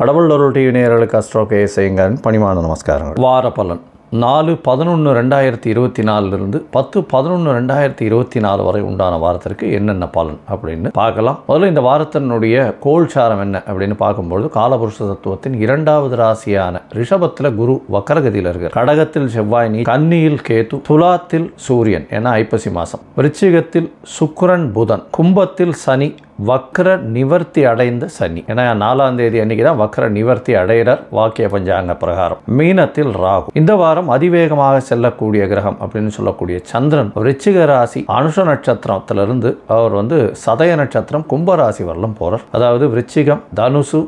கடவுள் அருள் டிவி நேயர்களுக்கு அஸ்ட்ரோ கே பணிமான நமஸ்காரங்கள் வார பலன் நாலு பதினொன்று ரெண்டாயிரத்தி இருபத்தி நாலுலேருந்து பத்து பதினொன்று ரெண்டாயிரத்தி இருபத்தி நாலு வரை உண்டான வாரத்திற்கு என்னென்ன பலன் அப்படின்னு பார்க்கலாம் முதல்ல இந்த வாரத்தினுடைய கோல்சாரம் என்ன அப்படின்னு பார்க்கும்பொழுது காலபுருஷ தத்துவத்தின் இரண்டாவது ராசியான ரிஷபத்தில் குரு வக்கரகதியில் இருக்கிற கடகத்தில் செவ்வாய் நீ கன்னியில் கேத்து துலாத்தில் சூரியன் என ஐப்பசி மாதம் விருச்சிகத்தில் சுக்கரன் புதன் கும்பத்தில் சனி வக்ர நிவர்த்தி அடைந்த சனி ஏன்னா நாலாம் தேதி அன்னைக்கு தான் வக்ர நிவர்த்தி அடைகிறார் வாக்கிய பஞ்சாங்க பிரகாரம் மீனத்தில் ராகு இந்த வாரம் அதிவேகமாக செல்லக்கூடிய கிரகம் அப்படின்னு சொல்லக்கூடிய சந்திரன் ரிச்சிக ராசி அனுஷ நட்சத்திரத்திலிருந்து அவர் வந்து சதய நட்சத்திரம் கும்பராசி வரலும் போறார் அதாவது விருச்சிகம் தனுசு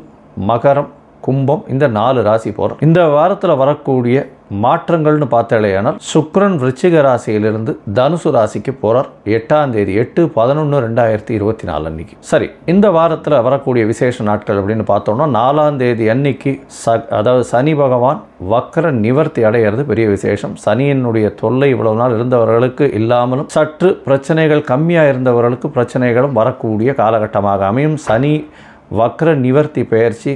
மகரம் கும்பம் இந்த நாலு ராசி போகிறார் இந்த வாரத்தில் வரக்கூடிய மாற்றங்கள்னு பார்த்தாலேயானால் சுக்ரன் விருச்சிக ராசியிலிருந்து தனுசு ராசிக்கு போகிறார் எட்டாம் தேதி எட்டு பதினொன்று ரெண்டாயிரத்தி இருபத்தி நாலு அன்னைக்கு சரி இந்த வாரத்தில் வரக்கூடிய விசேஷ நாட்கள் அப்படின்னு பார்த்தோம்னா நாலாம் தேதி அன்னைக்கு ச அதாவது சனி பகவான் வக்கர நிவர்த்தி அடைகிறது பெரிய விசேஷம் சனியினுடைய தொல்லை இவ்வளவு நாள் இருந்தவர்களுக்கு இல்லாமலும் சற்று பிரச்சனைகள் கம்மியாக இருந்தவர்களுக்கு பிரச்சனைகளும் வரக்கூடிய காலகட்டமாக அமையும் சனி வக்ர நிவர்த்தி பயிற்சி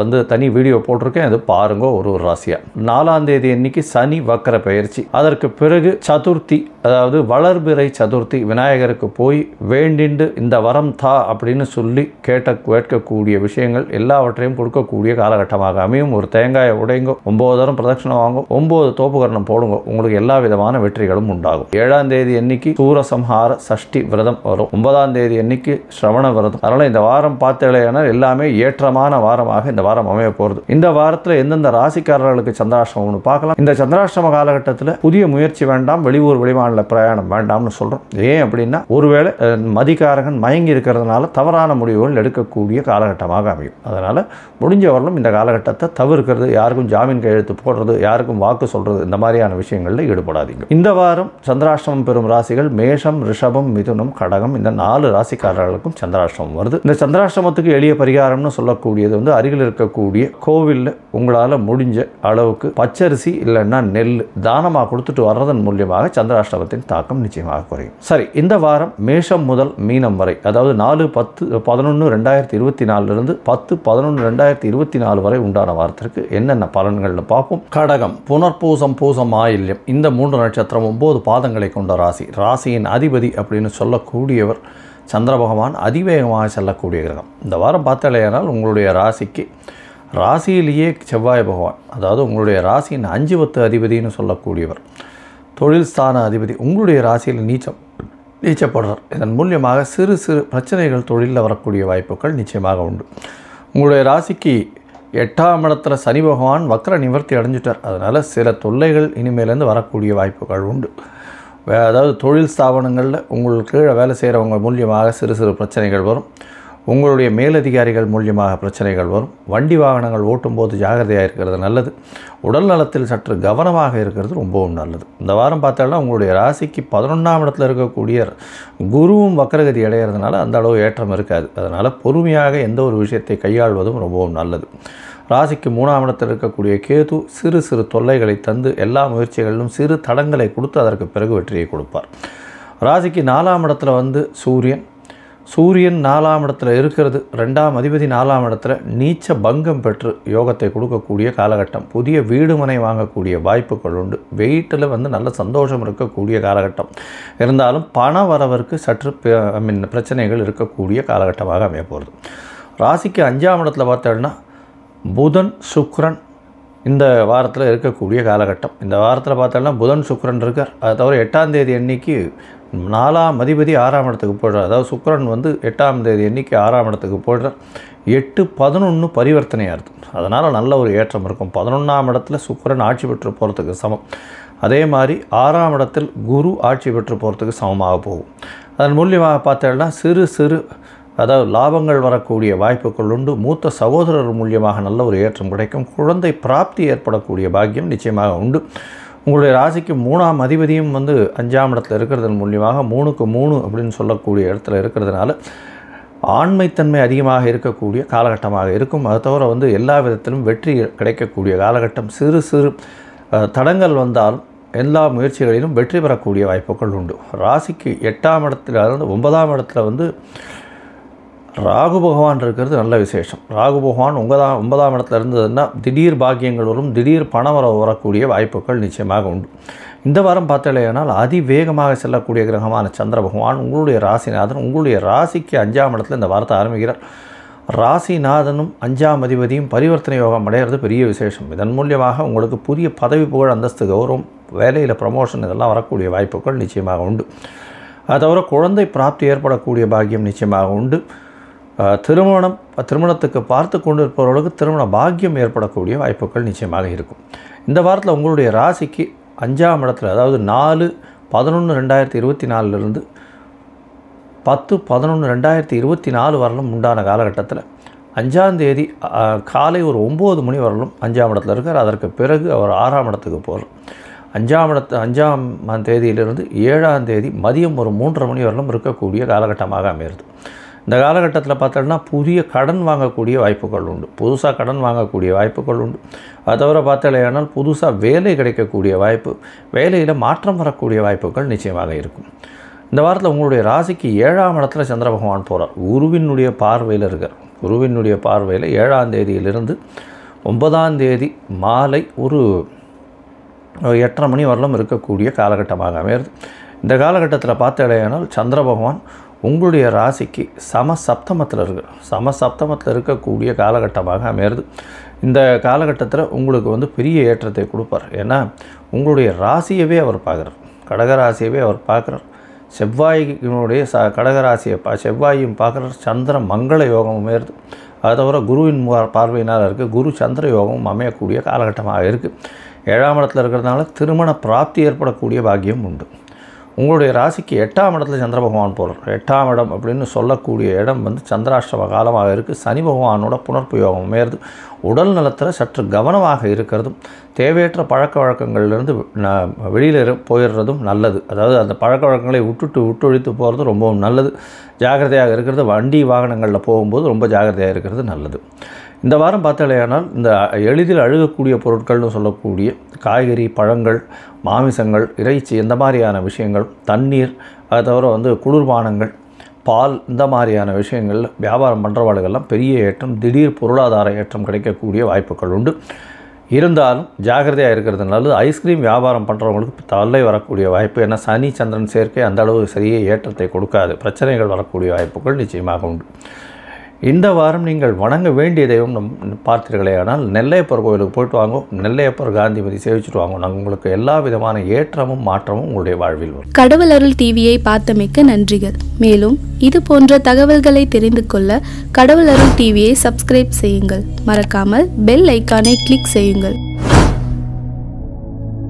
வந்து தனி வீடியோ போட்டிருக்கேன் அது பாருங்க ஒரு ஒரு ராசியாக நாலாம் தேதி இன்னைக்கு சனி வக்கர பயிற்சி அதற்கு பிறகு சதுர்த்தி அதாவது வளர்பிறை சதுர்த்தி விநாயகருக்கு போய் வேண்டிண்டு இந்த வரம் தா அப்படின்னு சொல்லி கேட்ட கேட்கக்கூடிய விஷயங்கள் எல்லாவற்றையும் கொடுக்கக்கூடிய காலகட்டமாக அமையும் ஒரு தேங்காயை உடைங்க ஒம்பது தரம் பிரதட்சணை வாங்க ஒம்பது தோப்புகரணம் போடுங்க உங்களுக்கு எல்லா விதமான வெற்றிகளும் உண்டாகும் ஏழாம் தேதி அன்னைக்கு சூரசம்ஹார சஷ்டி விரதம் வரும் ஒன்பதாம் தேதி அன்னைக்கு சிரவண விரதம் அதனால் இந்த வாரம் பார்த்தேன் எல்லாமே ஏற்றமான வாரமாக இந்த வாரம் அமைய போகிறது இந்த வாரத்தில் எந்தெந்த ராசிக்காரர்களுக்கு சந்திராஷ்டமம்னு பார்க்கலாம் இந்த சந்திராஷ்டம காலகட்டத்தில் புதிய முயற்சி வேண்டாம் வெளியூர் வெளிமான விமானில் பிரயாணம் வேண்டாம்னு சொல்கிறோம் ஏன் அப்படின்னா ஒருவேளை மதிக்காரகன் மயங்கி இருக்கிறதுனால தவறான முடிவுகள் எடுக்கக்கூடிய காலகட்டமாக அமையும் அதனால் முடிஞ்சவர்களும் இந்த காலகட்டத்தை தவிர்க்கிறது யாருக்கும் ஜாமீன் கையெழுத்து போடுறது யாருக்கும் வாக்கு சொல்கிறது இந்த மாதிரியான விஷயங்களில் ஈடுபடாதீங்க இந்த வாரம் சந்திராஷ்டமம் பெறும் ராசிகள் மேஷம் ரிஷபம் மிதுனம் கடகம் இந்த நாலு ராசிக்காரர்களுக்கும் சந்திராஷ்டமம் வருது இந்த சந்திராஷ்டமத்துக்கு எளிய பரிகாரம்னு சொல்லக்கூடியது வந்து அருகில் இருக்கக்கூடிய கோவிலில் உங்களால் முடிஞ்ச அளவுக்கு பச்சரிசி இல்லைன்னா நெல் தானமாக கொடுத்துட்டு வர்றதன் மூலியமாக சந்திராஷ்டமம் சாரத்தின் தாக்கம் நிச்சயமாக குறையும் சரி இந்த வாரம் மேஷம் முதல் மீனம் வரை அதாவது நாலு பத்து பதினொன்று ரெண்டாயிரத்தி இருபத்தி நாலுலேருந்து பத்து பதினொன்று ரெண்டாயிரத்தி இருபத்தி நாலு வரை உண்டான வாரத்திற்கு என்னென்ன பலன்கள்னு பார்ப்போம் கடகம் புனர்பூசம் பூசம் ஆயில்யம் இந்த மூன்று நட்சத்திரம் ஒம்பது பாதங்களை கொண்ட ராசி ராசியின் அதிபதி அப்படின்னு சொல்லக்கூடியவர் சந்திர பகவான் அதிவேகமாக செல்லக்கூடிய கிரகம் இந்த வாரம் பார்த்தாலேயானால் உங்களுடைய ராசிக்கு ராசியிலேயே செவ்வாய் பகவான் அதாவது உங்களுடைய ராசியின் அஞ்சு பத்து அதிபதினு சொல்லக்கூடியவர் தொழில் ஸ்தான அதிபதி உங்களுடைய ராசியில் நீச்சம் நீச்சப்படுறார் இதன் மூலியமாக சிறு சிறு பிரச்சனைகள் தொழிலில் வரக்கூடிய வாய்ப்புகள் நிச்சயமாக உண்டு உங்களுடைய ராசிக்கு எட்டாம் இடத்துல சனி பகவான் வக்கர நிவர்த்தி அடைஞ்சிட்டார் அதனால் சில தொல்லைகள் இனிமேலேருந்து வரக்கூடிய வாய்ப்புகள் உண்டு அதாவது தொழில் ஸ்தாபனங்களில் உங்களுக்கு கீழே வேலை செய்கிறவங்க மூலியமாக சிறு சிறு பிரச்சனைகள் வரும் உங்களுடைய மேலதிகாரிகள் மூலியமாக பிரச்சனைகள் வரும் வண்டி வாகனங்கள் ஓட்டும்போது ஜாகிரதையாக இருக்கிறது நல்லது உடல் நலத்தில் சற்று கவனமாக இருக்கிறது ரொம்பவும் நல்லது இந்த வாரம் பார்த்தாலும் உங்களுடைய ராசிக்கு பதினொன்றாம் இடத்துல இருக்கக்கூடிய குருவும் வக்கரகதி அடைகிறதுனால அந்த அளவு ஏற்றம் இருக்காது அதனால் பொறுமையாக எந்த ஒரு விஷயத்தை கையாள்வதும் ரொம்பவும் நல்லது ராசிக்கு மூணாம் இடத்தில் இருக்கக்கூடிய கேது சிறு சிறு தொல்லைகளை தந்து எல்லா முயற்சிகளிலும் சிறு தடங்களை கொடுத்து அதற்கு பிறகு வெற்றியை கொடுப்பார் ராசிக்கு நாலாம் இடத்துல வந்து சூரியன் சூரியன் நாலாம் இடத்துல இருக்கிறது ரெண்டாம் அதிபதி நாலாம் இடத்துல நீச்ச பங்கம் பெற்று யோகத்தை கொடுக்கக்கூடிய காலகட்டம் புதிய வீடு மனை வாங்கக்கூடிய வாய்ப்புகள் உண்டு வெயிட்டில் வந்து நல்ல சந்தோஷம் இருக்கக்கூடிய காலகட்டம் இருந்தாலும் பண வரவருக்கு சற்று மீன் பிரச்சனைகள் இருக்கக்கூடிய காலகட்டமாக அமைய போகிறது ராசிக்கு அஞ்சாம் இடத்துல பார்த்தோம்னா புதன் சுக்ரன் இந்த வாரத்தில் இருக்கக்கூடிய காலகட்டம் இந்த வாரத்தில் பார்த்தோம்னா புதன் சுக்கரன் இருக்கார் அதை தவிர எட்டாம் தேதி அன்னைக்கு நாலாம் அதிபதி ஆறாம் இடத்துக்கு போடுறார் அதாவது சுக்கரன் வந்து எட்டாம் தேதி அன்னைக்கு ஆறாம் இடத்துக்கு போடுறார் எட்டு பதினொன்று பரிவர்த்தனையாக இருக்கும் அதனால் நல்ல ஒரு ஏற்றம் இருக்கும் பதினொன்றாம் இடத்துல சுக்கரன் ஆட்சி பெற்று போகிறதுக்கு சமம் அதே மாதிரி ஆறாம் இடத்தில் குரு ஆட்சி பெற்று போகிறதுக்கு சமமாக போகும் அதன் மூலியமாக பார்த்தோம்னா சிறு சிறு அதாவது லாபங்கள் வரக்கூடிய வாய்ப்புகள் உண்டு மூத்த சகோதரர் மூலியமாக நல்ல ஒரு ஏற்றம் கிடைக்கும் குழந்தை பிராப்தி ஏற்படக்கூடிய பாக்கியம் நிச்சயமாக உண்டு உங்களுடைய ராசிக்கு மூணாம் அதிபதியும் வந்து அஞ்சாம் இடத்துல இருக்கிறதன் மூலியமாக மூணுக்கு மூணு அப்படின்னு சொல்லக்கூடிய இடத்துல இருக்கிறதுனால ஆண்மைத்தன்மை அதிகமாக இருக்கக்கூடிய காலகட்டமாக இருக்கும் அது தவிர வந்து எல்லா விதத்திலும் வெற்றி கிடைக்கக்கூடிய காலகட்டம் சிறு சிறு தடங்கள் வந்தாலும் எல்லா முயற்சிகளிலும் வெற்றி பெறக்கூடிய வாய்ப்புகள் உண்டு ராசிக்கு எட்டாம் இடத்துல அதாவது ஒன்பதாம் இடத்துல வந்து ராகு பகவான் இருக்கிறது நல்ல விசேஷம் ராகு பகவான் ஒன்பதாம் ஒன்பதாம் இடத்துல இருந்ததுன்னா திடீர் பாக்கியங்கள் வரும் திடீர் பணம் வர வரக்கூடிய வாய்ப்புகள் நிச்சயமாக உண்டு இந்த வாரம் பார்த்தாலேயானால் அதிவேகமாக செல்லக்கூடிய கிரகமான சந்திர பகவான் உங்களுடைய ராசிநாதன் உங்களுடைய ராசிக்கு அஞ்சாம் இடத்துல இந்த வாரத்தை ஆரம்பிக்கிறார் ராசிநாதனும் அஞ்சாம் அதிபதியும் பரிவர்த்தனை யோகம் அடையிறது பெரிய விசேஷம் இதன் மூலியமாக உங்களுக்கு புதிய பதவி புகழ் அந்தஸ்து கௌரவம் வேலையில் ப்ரமோஷன் இதெல்லாம் வரக்கூடிய வாய்ப்புகள் நிச்சயமாக உண்டு அதை தவிர குழந்தை பிராப்தி ஏற்படக்கூடிய பாக்கியம் நிச்சயமாக உண்டு திருமணம் திருமணத்துக்கு பார்த்து கொண்டு இருப்பவர்களுக்கு திருமண பாக்கியம் ஏற்படக்கூடிய வாய்ப்புகள் நிச்சயமாக இருக்கும் இந்த வாரத்தில் உங்களுடைய ராசிக்கு அஞ்சாம் இடத்துல அதாவது நாலு பதினொன்று ரெண்டாயிரத்தி இருபத்தி நாலுலேருந்து பத்து பதினொன்று ரெண்டாயிரத்தி இருபத்தி நாலு வரலும் உண்டான காலகட்டத்தில் அஞ்சாம் தேதி காலை ஒரு ஒம்பது மணி வரலும் அஞ்சாம் இடத்துல இருக்கார் அதற்கு பிறகு அவர் ஆறாம் இடத்துக்கு போகிறோம் அஞ்சாம் இடத்து அஞ்சாம் தேதியிலிருந்து ஏழாம் தேதி மதியம் ஒரு மூன்றரை மணி வரலும் இருக்கக்கூடிய காலகட்டமாக அமையிறது இந்த காலகட்டத்தில் பார்த்தோம்னா புதிய கடன் வாங்கக்கூடிய வாய்ப்புகள் உண்டு புதுசாக கடன் வாங்கக்கூடிய வாய்ப்புகள் உண்டு அது தவிர பார்த்தாலேயானால் புதுசாக வேலை கிடைக்கக்கூடிய வாய்ப்பு வேலையில் மாற்றம் வரக்கூடிய வாய்ப்புகள் நிச்சயமாக இருக்கும் இந்த வாரத்தில் உங்களுடைய ராசிக்கு ஏழாம் இடத்துல சந்திர பகவான் போகிறார் குருவினுடைய பார்வையில் இருக்கார் குருவினுடைய பார்வையில் ஏழாம் தேதியிலிருந்து ஒன்பதாம் தேதி மாலை ஒரு எட்டரை மணி வரலும் இருக்கக்கூடிய காலகட்டமாக அமையிறது இந்த காலகட்டத்தில் பார்த்தாலேயானால் சந்திர பகவான் உங்களுடைய ராசிக்கு சம சப்தமத்தில் இருக்கு சம சப்தமத்தில் இருக்கக்கூடிய காலகட்டமாக அமையிறது இந்த காலகட்டத்தில் உங்களுக்கு வந்து பெரிய ஏற்றத்தை கொடுப்பார் ஏன்னா உங்களுடைய ராசியவே அவர் பார்க்குறார் கடகராசியவே அவர் பார்க்குறார் செவ்வாயினுடைய ச கடகராசியை பா செவ்வாயும் பார்க்குறார் சந்திர மங்கள யோகம் அமையிறது அது தவிர குருவின் பார்வையினால் இருக்குது குரு சந்திர யோகமும் அமையக்கூடிய காலகட்டமாக இருக்குது ஏழாம் இடத்துல இருக்கிறதுனால திருமண பிராப்தி ஏற்படக்கூடிய பாக்கியம் உண்டு உங்களுடைய ராசிக்கு எட்டாம் இடத்துல சந்திர பகவான் போகிறார் எட்டாம் இடம் அப்படின்னு சொல்லக்கூடிய இடம் வந்து சந்திராஷ்டம காலமாக இருக்குது சனி பகவானோட புனர்புயோகம் மேற்து உடல் நலத்தில் சற்று கவனமாக இருக்கிறதும் தேவையற்ற பழக்க வழக்கங்கள்லேருந்து வெளியில் போயிடுறதும் நல்லது அதாவது அந்த பழக்க வழக்கங்களை விட்டுட்டு விட்டொழித்து போகிறது ரொம்பவும் நல்லது ஜாகிரதையாக இருக்கிறது வண்டி வாகனங்களில் போகும்போது ரொம்ப ஜாகிரதையாக இருக்கிறது நல்லது இந்த வாரம் பார்த்தாலேயானால் இந்த எளிதில் அழுகக்கூடிய பொருட்கள்னு சொல்லக்கூடிய காய்கறி பழங்கள் மாமிசங்கள் இறைச்சி இந்த மாதிரியான விஷயங்கள் தண்ணீர் அதை தவிர வந்து குளிர்பானங்கள் பால் இந்த மாதிரியான விஷயங்கள் வியாபாரம் பண்ணுறவாளுகள்லாம் பெரிய ஏற்றம் திடீர் பொருளாதார ஏற்றம் கிடைக்கக்கூடிய வாய்ப்புகள் உண்டு இருந்தாலும் ஜாகிரதையாக இருக்கிறதுனால ஐஸ்கிரீம் வியாபாரம் பண்ணுறவங்களுக்கு தொல்லை வரக்கூடிய வாய்ப்பு ஏன்னா சனி சந்திரன் சேர்க்கை அந்த அளவு சரியே ஏற்றத்தை கொடுக்காது பிரச்சனைகள் வரக்கூடிய வாய்ப்புகள் நிச்சயமாக உண்டு இந்த வாரம் நீங்கள் வணங்க வேண்டிய தெய்வம் நம் பார்த்தீர்களே ஆனால் நெல்லையப்பர் கோயிலுக்கு போயிட்டு வாங்கும் நெல்லையப்பர் காந்திமதி சேவிச்சுட்டு வாங்கும் நாங்கள் உங்களுக்கு எல்லா விதமான ஏற்றமும் மாற்றமும் உங்களுடைய வாழ்வில் வரும் கடவுள் அருள் டிவியை பார்த்தமைக்க நன்றிகள் மேலும் இது போன்ற தகவல்களை தெரிந்து கொள்ள கடவுள் அருள் டிவியை சப்ஸ்கிரைப் செய்யுங்கள் மறக்காமல் பெல் ஐக்கானை கிளிக் செய்யுங்கள்